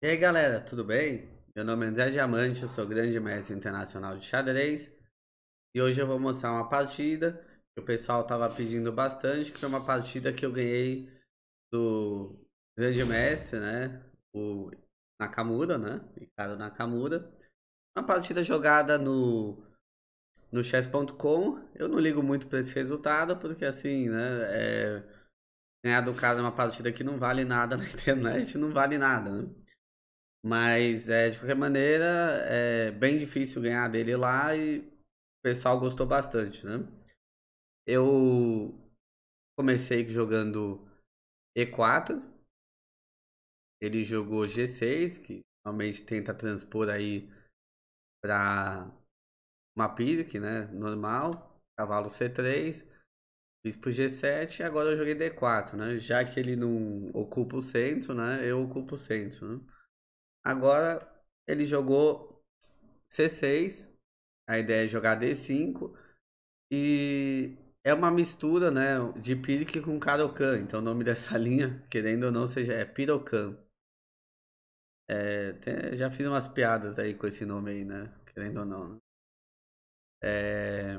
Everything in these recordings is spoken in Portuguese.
E aí galera, tudo bem? Meu nome é André Diamante, eu sou grande mestre internacional de xadrez e hoje eu vou mostrar uma partida que o pessoal estava pedindo bastante, que foi uma partida que eu ganhei do grande mestre, né? O Nakamura, né? Ricardo Nakamura. Uma partida jogada no, no chess.com. Eu não ligo muito para esse resultado, porque assim, né? É... Ganhar do cara uma partida que não vale nada na internet, não vale nada, né? Mas, é, de qualquer maneira, é bem difícil ganhar dele lá e o pessoal gostou bastante, né? Eu comecei jogando E4. Ele jogou G6, que normalmente tenta transpor aí para uma piric, né? Normal. Cavalo C3. Fiz pro G7 e agora eu joguei D4, né? Já que ele não ocupa o centro, né? Eu ocupo o centro, né? Agora ele jogou C6, a ideia é jogar D5 e é uma mistura, né, de Pyrrhic com Karokan, então o nome dessa linha, querendo ou não, seja é Pirokan. É, tem, já fiz umas piadas aí com esse nome aí, né, querendo ou não. Né. É...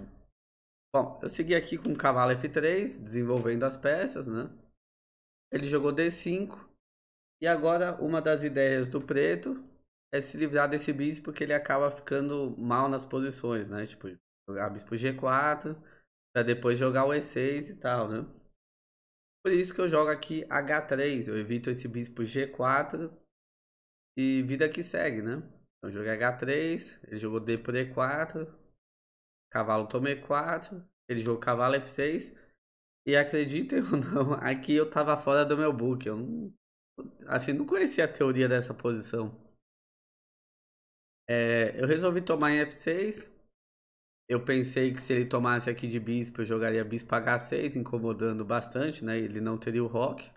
Bom, eu segui aqui com o cavalo F3, desenvolvendo as peças, né? Ele jogou D5, e agora, uma das ideias do preto é se livrar desse bispo, porque ele acaba ficando mal nas posições, né? Tipo, jogar bispo G4, para depois jogar o E6 e tal, né? Por isso que eu jogo aqui H3, eu evito esse bispo G4 e vida que segue, né? Então, eu joguei H3, ele jogou D por E4, cavalo toma E4, ele jogou cavalo F6, e acreditem ou não, aqui eu tava fora do meu book, eu não assim, não conhecia a teoria dessa posição. É, eu resolvi tomar em F6. Eu pensei que se ele tomasse aqui de bispo, eu jogaria bispo H6, incomodando bastante, né? Ele não teria o rock.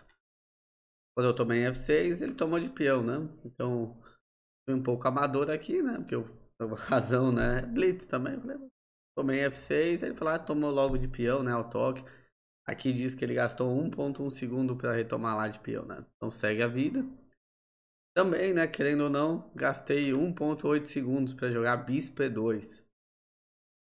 Quando eu tomei em F6, ele tomou de peão, né? Então, fui um pouco amador aqui, né? Porque eu, por razão, né? Blitz também. Tomei em F6, ele falou, ah, tomou logo de peão, né? O toque. Aqui diz que ele gastou 1.1 segundo para retomar lá de peão, né? Então segue a vida. Também, né, querendo ou não, gastei 1.8 segundos para jogar bispo e2.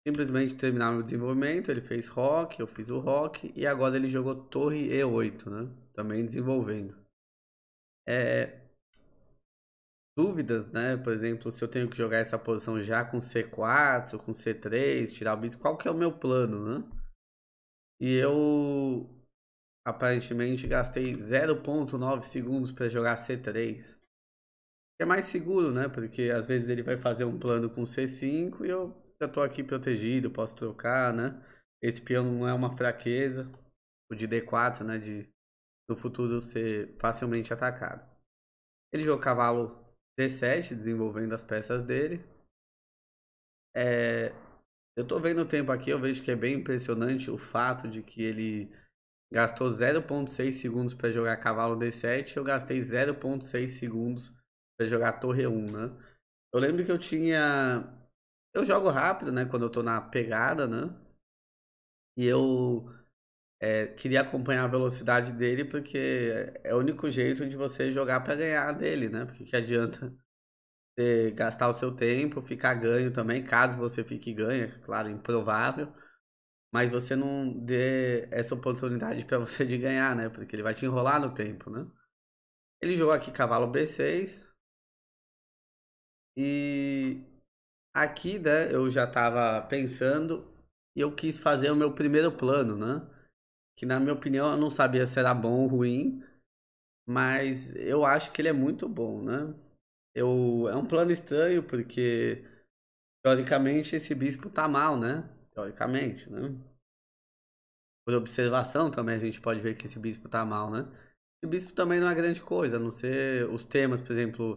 Simplesmente terminar meu desenvolvimento, ele fez rock, eu fiz o rock e agora ele jogou torre e8, né? Também desenvolvendo. É... Dúvidas, né? Por exemplo, se eu tenho que jogar essa posição já com c4, com c3, tirar o bispo, qual que é o meu plano, né? E eu aparentemente gastei 0.9 segundos para jogar C3. É mais seguro, né? Porque às vezes ele vai fazer um plano com C5 e eu já tô aqui protegido, posso trocar, né? Esse peão não é uma fraqueza. O de D4, né? De no futuro ser facilmente atacado. Ele jogou cavalo D7, desenvolvendo as peças dele. É, eu tô vendo o tempo aqui, eu vejo que é bem impressionante o fato de que ele gastou 0.6 segundos para jogar cavalo D7, eu gastei 0.6 segundos para jogar torre 1, né? Eu lembro que eu tinha eu jogo rápido, né, quando eu tô na pegada, né? E eu é, queria acompanhar a velocidade dele porque é o único jeito de você jogar para ganhar dele, né? Porque que adianta eh, gastar o seu tempo, ficar ganho também, caso você fique ganho, é claro, improvável. Mas você não dê essa oportunidade para você de ganhar, né? Porque ele vai te enrolar no tempo, né? Ele jogou aqui cavalo B6. E aqui, né, eu já estava pensando e eu quis fazer o meu primeiro plano, né? Que na minha opinião eu não sabia se era bom ou ruim, mas eu acho que ele é muito bom, né? Eu, é um plano estranho, porque teoricamente esse bispo tá mal, né? Teoricamente, né? Por observação também a gente pode ver que esse bispo tá mal, né? E o bispo também não é grande coisa, a não ser os temas, por exemplo,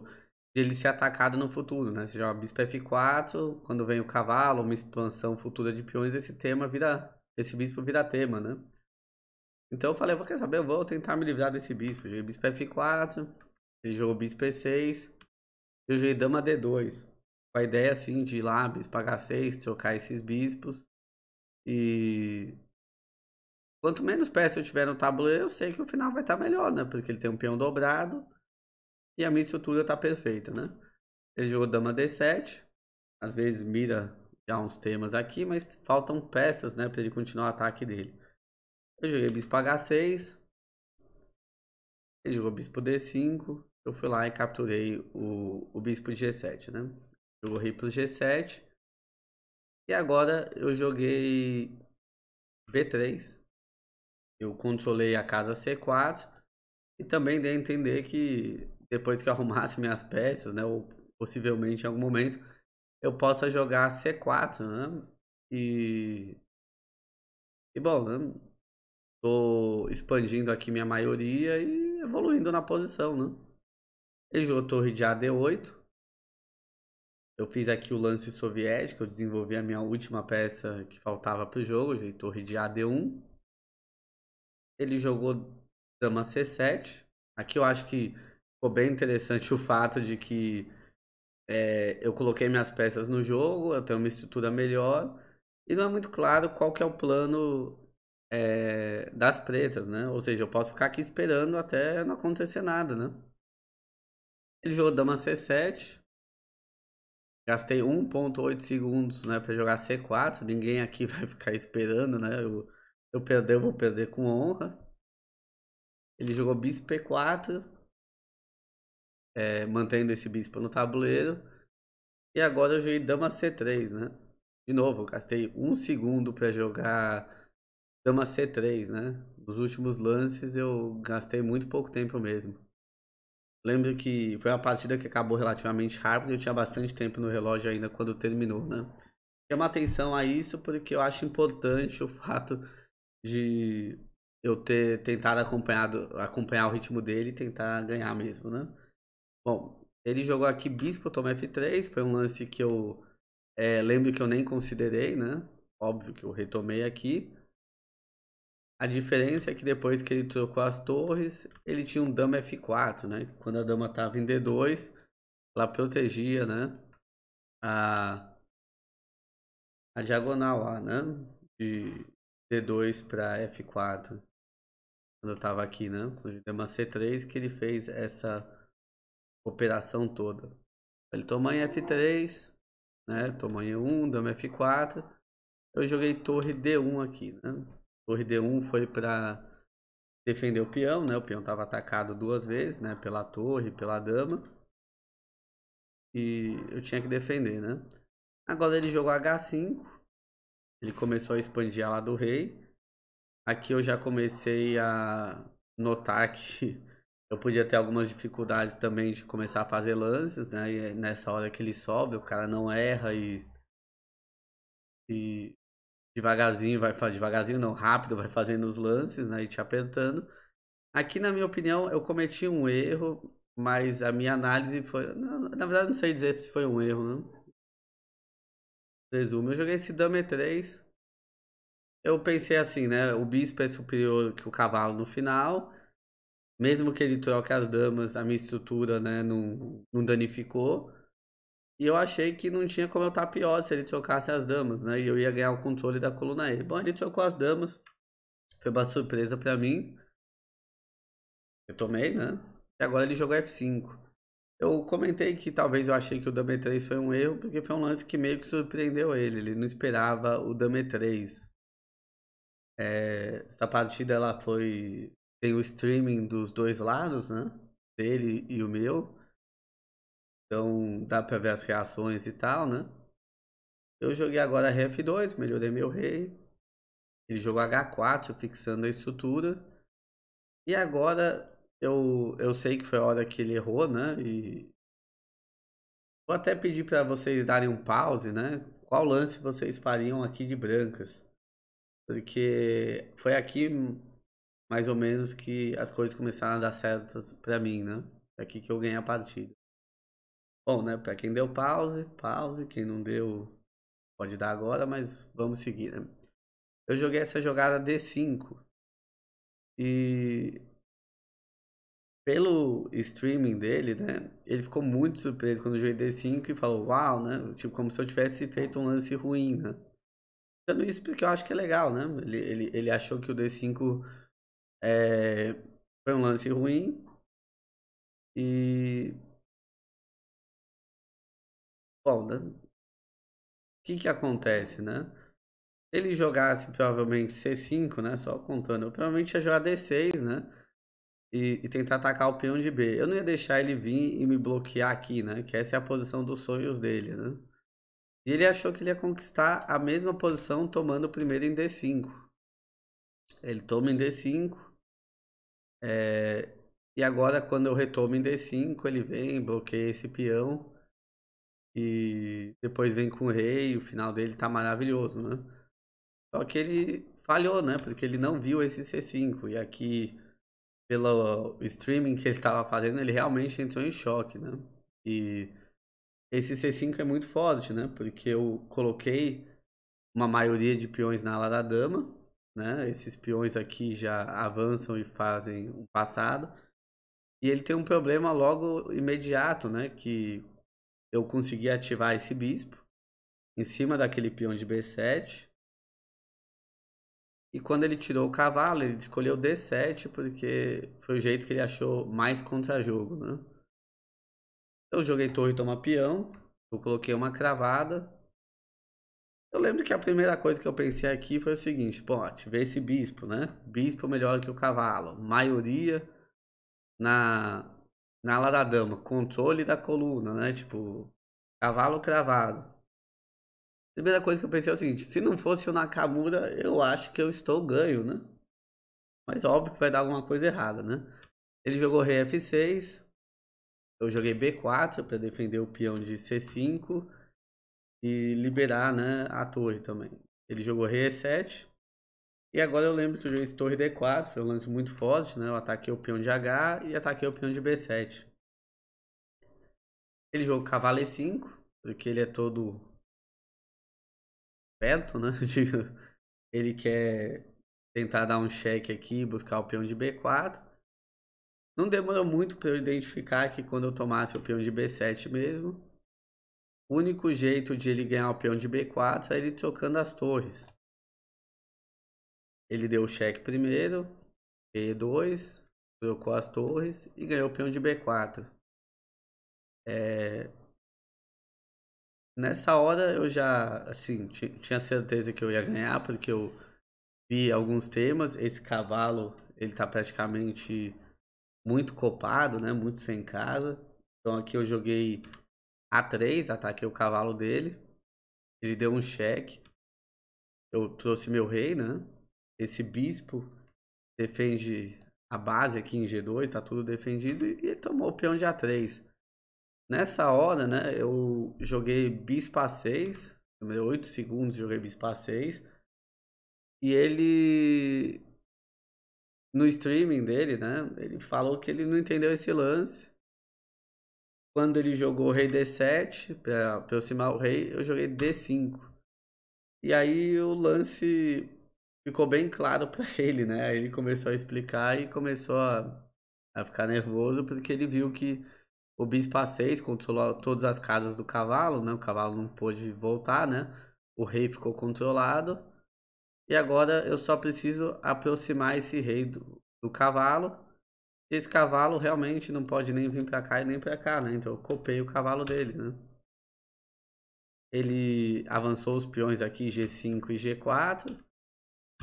de ele ser atacado no futuro, né? Se joga bispo F4, quando vem o cavalo, uma expansão futura de peões, esse tema vira. Esse bispo vira tema, né? Então eu falei, vou quer saber, eu vou tentar me livrar desse bispo. Joguei bispo F4, ele jogou bispo E6 eu joguei Dama D2. Com a ideia, assim, de ir lá, pagar 6, trocar esses bispos. E... Quanto menos peça eu tiver no tabuleiro, eu sei que o final vai estar tá melhor, né? Porque ele tem um peão dobrado. E a minha estrutura está perfeita, né? Ele jogou Dama D7. Às vezes mira já uns temas aqui, mas faltam peças, né? Pra ele continuar o ataque dele. Eu joguei Bispo H6. Ele jogou Bispo D5 eu fui lá e capturei o, o bispo de G7, né? Eu corri pro G7. E agora eu joguei B3. Eu controlei a casa C4. E também dei a entender que depois que eu arrumasse minhas peças, né? Ou possivelmente em algum momento, eu possa jogar C4, né? E... E bom, né? Tô expandindo aqui minha maioria e evoluindo na posição, né? Ele jogou torre de AD8. Eu fiz aqui o lance soviético, eu desenvolvi a minha última peça que faltava para o jogo, joguei torre de AD1. Ele jogou dama C7. Aqui eu acho que ficou bem interessante o fato de que é, eu coloquei minhas peças no jogo, eu tenho uma estrutura melhor. E não é muito claro qual que é o plano é, das pretas, né? Ou seja, eu posso ficar aqui esperando até não acontecer nada, né? Ele jogou dama C7. Gastei 1.8 segundos, né, para jogar C4. Ninguém aqui vai ficar esperando, né? Eu, eu perder, eu vou perder com honra. Ele jogou bispo P4. É, mantendo esse bispo no tabuleiro. E agora eu joguei dama C3, né? De novo, gastei um segundo para jogar dama C3, né? Nos últimos lances eu gastei muito pouco tempo mesmo. Lembro que foi uma partida que acabou relativamente rápido, eu tinha bastante tempo no relógio ainda quando terminou, né? Chama atenção a isso porque eu acho importante o fato de eu ter tentado acompanhado, acompanhar o ritmo dele e tentar ganhar mesmo, né? Bom, ele jogou aqui Bispo, toma F3, foi um lance que eu é, lembro que eu nem considerei, né? Óbvio que eu retomei aqui. A diferença é que depois que ele trocou as torres, ele tinha um dama F4, né? Quando a dama tava em D2, ela protegia, né? A, a diagonal lá, né? De D2 para F4. Quando eu tava aqui, né? Com o dama C3 que ele fez essa operação toda. Ele tomou em F3, né? Tomou em 1, dama F4. Eu joguei torre D1 aqui, né? O RD1 foi para defender o peão, né? O peão estava atacado duas vezes, né? Pela torre, pela dama. E eu tinha que defender, né? Agora ele jogou H5. Ele começou a expandir a lá do rei. Aqui eu já comecei a notar que eu podia ter algumas dificuldades também de começar a fazer lances, né? E é nessa hora que ele sobe, o cara não erra e, e devagarzinho, vai devagarzinho não, rápido, vai fazendo os lances, né, e te apertando. Aqui, na minha opinião, eu cometi um erro, mas a minha análise foi, na verdade não sei dizer se foi um erro, não. Resumo, eu joguei esse Dame 3. Eu pensei assim, né, o bispo é superior que o cavalo no final. Mesmo que ele troque as damas, a minha estrutura, né, não, não danificou. E eu achei que não tinha como eu estar pior se ele trocasse as damas, né? E eu ia ganhar o controle da coluna E. Bom, ele trocou as damas. Foi uma surpresa para mim. Eu tomei, né? E agora ele jogou F5. Eu comentei que talvez eu achei que o Dame 3 foi um erro, porque foi um lance que meio que surpreendeu ele. Ele não esperava o Dame 3. É, essa partida ela foi. Tem o streaming dos dois lados, né? Dele e o meu. Então dá pra ver as reações e tal, né? Eu joguei agora Rf2, melhorei meu rei. Ele jogou H4, fixando a estrutura. E agora eu, eu sei que foi a hora que ele errou, né? E vou até pedir para vocês darem um pause, né? Qual lance vocês fariam aqui de brancas? Porque foi aqui mais ou menos que as coisas começaram a dar certas para mim, né? Aqui que eu ganhei a partida. Bom, né? Para quem deu pause, pause. Quem não deu, pode dar agora, mas vamos seguir, né? Eu joguei essa jogada D5. E pelo streaming dele, né? Ele ficou muito surpreso quando eu joguei D5 e falou, uau, né? Tipo, como se eu tivesse feito um lance ruim, né? Dando isso porque eu acho que é legal, né? Ele, ele, ele achou que o D5 é, eh, foi um lance ruim. E Bom, né, o que que acontece, né? Ele jogasse provavelmente C5, né? Só contando, eu provavelmente ia jogar D6, né? E, e, tentar atacar o peão de B. Eu não ia deixar ele vir e me bloquear aqui, né? Que essa é a posição dos sonhos dele, né? E ele achou que ele ia conquistar a mesma posição tomando o primeiro em D5. Ele toma em D5. É... Eh, e agora, quando eu retomo em D5, ele vem, bloqueia esse peão. E depois vem com o rei, o final dele tá maravilhoso, né? Só que ele falhou, né? Porque ele não viu esse C5. E aqui, pelo streaming que ele estava fazendo, ele realmente entrou em choque, né? E esse C5 é muito forte, né? Porque eu coloquei uma maioria de peões na ala da dama, né? Esses peões aqui já avançam e fazem um passado. E ele tem um problema logo imediato, né? Que eu consegui ativar esse bispo em cima daquele peão de B7. E quando ele tirou o cavalo, ele escolheu D7 porque foi o jeito que ele achou mais contra-jogo, né? Eu joguei torre toma peão, eu coloquei uma cravada. Eu lembro que a primeira coisa que eu pensei aqui foi o seguinte, pô, ativei esse bispo, né? Bispo melhor que o cavalo, maioria na na ala da dama, controle da coluna, né? Tipo, cavalo cravado. a Primeira coisa que eu pensei é o seguinte: se não fosse o Nakamura, eu acho que eu estou ganho, né? Mas óbvio que vai dar alguma coisa errada, né? Ele jogou rei F6. Eu joguei B4 para defender o peão de C5 e liberar né, a torre também. Ele jogou rei E7. E agora eu lembro que eu joguei torre D4, foi um lance muito forte, né? Eu ataquei o peão de H e ataquei o peão de B7. Ele jogou cavalo E5, porque ele é todo perto, né? ele quer tentar dar um cheque aqui, buscar o peão de B4. Não demorou muito para eu identificar que quando eu tomasse o peão de B7 mesmo, o único jeito de ele ganhar o peão de B4 é ele trocando as torres. Ele deu o cheque primeiro, E2, trocou as torres e ganhou o peão de B4. É... Nessa hora eu já assim, tinha certeza que eu ia ganhar, porque eu vi alguns temas. Esse cavalo ele tá praticamente muito copado, né? muito sem casa. Então aqui eu joguei A3, ataquei o cavalo dele. Ele deu um cheque. Eu trouxe meu rei, né? esse bispo defende a base aqui em G2, está tudo defendido, e ele tomou o peão de A3. Nessa hora, né, eu joguei bispo A6, 8 segundos, joguei bispo A6, e ele, no streaming dele, né, ele falou que ele não entendeu esse lance. Quando ele jogou o rei D7, para aproximar o rei, eu joguei D5. E aí o lance ficou bem claro para ele, né? Aí ele começou a explicar e começou a, a ficar nervoso porque ele viu que o bispo A6 controlou todas as casas do cavalo, né? O cavalo não pôde voltar, né? O rei ficou controlado. E agora eu só preciso aproximar esse rei do, do cavalo. Esse cavalo realmente não pode nem vir para cá e nem para cá, né? Então eu copiei o cavalo dele, né? Ele avançou os peões aqui G5 e G4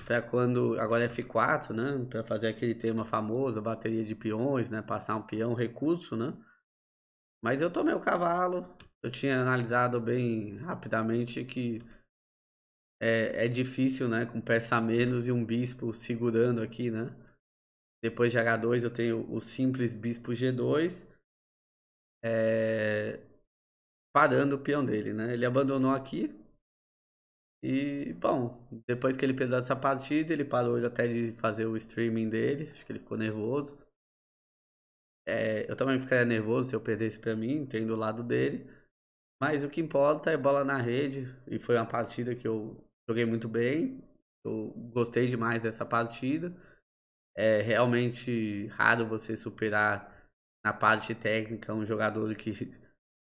para quando agora é F4, né, para fazer aquele tema famoso, bateria de peões, né, passar um peão, recurso, né? Mas eu tomei o cavalo, eu tinha analisado bem rapidamente que é, é difícil, né, com peça a menos e um bispo segurando aqui, né? Depois de H2 eu tenho o simples bispo G2, é, eh, parando o peão dele, né? Ele abandonou aqui, e, bom, depois que ele perdeu essa partida, ele parou até de fazer o streaming dele. Acho que ele ficou nervoso. É, eu também ficaria nervoso se eu perdesse para mim, entendo o lado dele. Mas o que importa é bola na rede. E foi uma partida que eu joguei muito bem. Eu gostei demais dessa partida. É realmente raro você superar na parte técnica um jogador que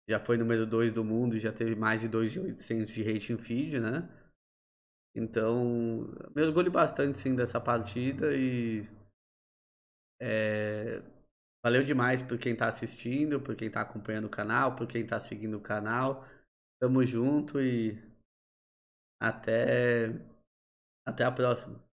já foi número 2 do mundo e já teve mais de 2.800 de rating feed, né? Então, me orgulho bastante, sim, dessa partida e. É, valeu demais por quem está assistindo, por quem está acompanhando o canal, por quem está seguindo o canal. Tamo junto e. Até. Até a próxima.